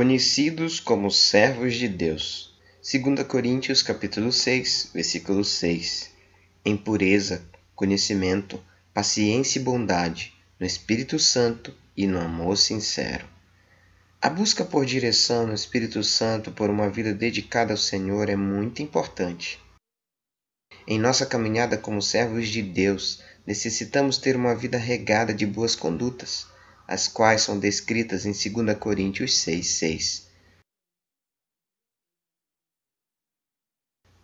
conhecidos como servos de Deus. 2 Coríntios capítulo 6, versículo 6. Em pureza, conhecimento, paciência e bondade, no Espírito Santo e no amor sincero. A busca por direção no Espírito Santo por uma vida dedicada ao Senhor é muito importante. Em nossa caminhada como servos de Deus, necessitamos ter uma vida regada de boas condutas as quais são descritas em 2 Coríntios 6, 6.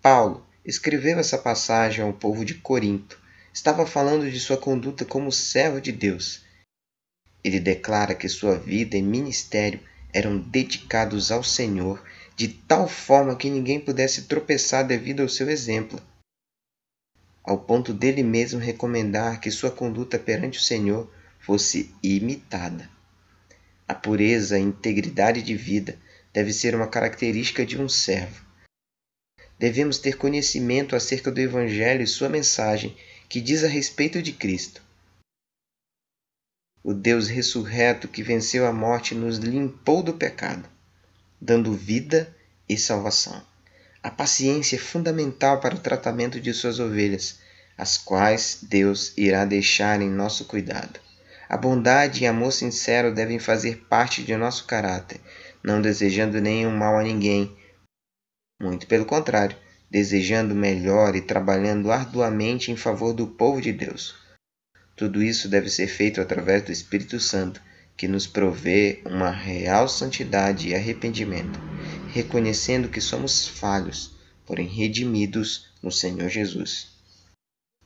Paulo escreveu essa passagem ao povo de Corinto. Estava falando de sua conduta como servo de Deus. Ele declara que sua vida e ministério eram dedicados ao Senhor de tal forma que ninguém pudesse tropeçar devido ao seu exemplo. Ao ponto dele mesmo recomendar que sua conduta perante o Senhor fosse imitada. A pureza, a integridade de vida deve ser uma característica de um servo. Devemos ter conhecimento acerca do Evangelho e sua mensagem, que diz a respeito de Cristo. O Deus ressurreto que venceu a morte nos limpou do pecado, dando vida e salvação. A paciência é fundamental para o tratamento de suas ovelhas, as quais Deus irá deixar em nosso cuidado. A bondade e amor sincero devem fazer parte de nosso caráter, não desejando nenhum mal a ninguém. Muito pelo contrário, desejando melhor e trabalhando arduamente em favor do povo de Deus. Tudo isso deve ser feito através do Espírito Santo, que nos provê uma real santidade e arrependimento, reconhecendo que somos falhos, porém redimidos no Senhor Jesus.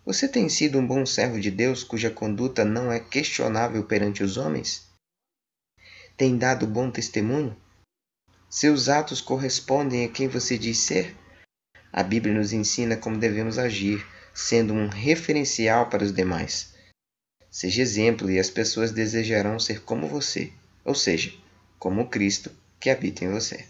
Você tem sido um bom servo de Deus cuja conduta não é questionável perante os homens? Tem dado bom testemunho? Seus atos correspondem a quem você diz ser? A Bíblia nos ensina como devemos agir, sendo um referencial para os demais. Seja exemplo e as pessoas desejarão ser como você, ou seja, como Cristo que habita em você.